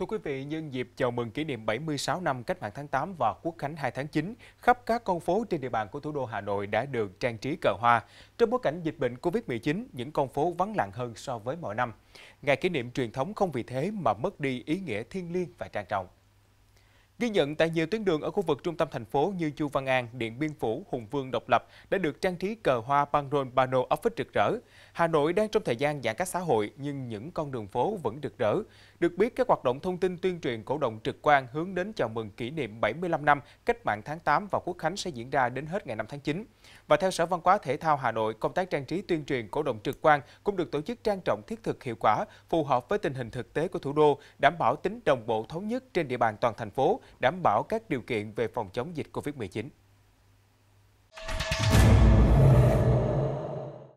Thưa quý vị, nhân dịp chào mừng kỷ niệm 76 năm Cách mạng tháng 8 và Quốc khánh 2 tháng 9, khắp các con phố trên địa bàn của thủ đô Hà Nội đã được trang trí cờ hoa. Trong bối cảnh dịch bệnh Covid-19, những con phố vắng lặng hơn so với mọi năm. Ngày kỷ niệm truyền thống không vì thế mà mất đi ý nghĩa thiêng liêng và trang trọng. Ghi nhận tại nhiều tuyến đường ở khu vực trung tâm thành phố như Chu Văn An, Điện Biên Phủ, Hùng Vương, Độc Lập đã được trang trí cờ hoa băng rôn, pano ốc phích rực rỡ. Hà Nội đang trong thời gian giãn cách xã hội nhưng những con đường phố vẫn rực rỡ. Được biết, các hoạt động thông tin tuyên truyền cổ động trực quan hướng đến chào mừng kỷ niệm 75 năm cách mạng tháng 8 và Quốc Khánh sẽ diễn ra đến hết ngày 5 tháng 9. Và theo Sở Văn hóa Thể thao Hà Nội, công tác trang trí tuyên truyền cổ động trực quan cũng được tổ chức trang trọng thiết thực hiệu quả, phù hợp với tình hình thực tế của thủ đô, đảm bảo tính đồng bộ thống nhất trên địa bàn toàn thành phố đảm bảo các điều kiện về phòng chống dịch COVID-19.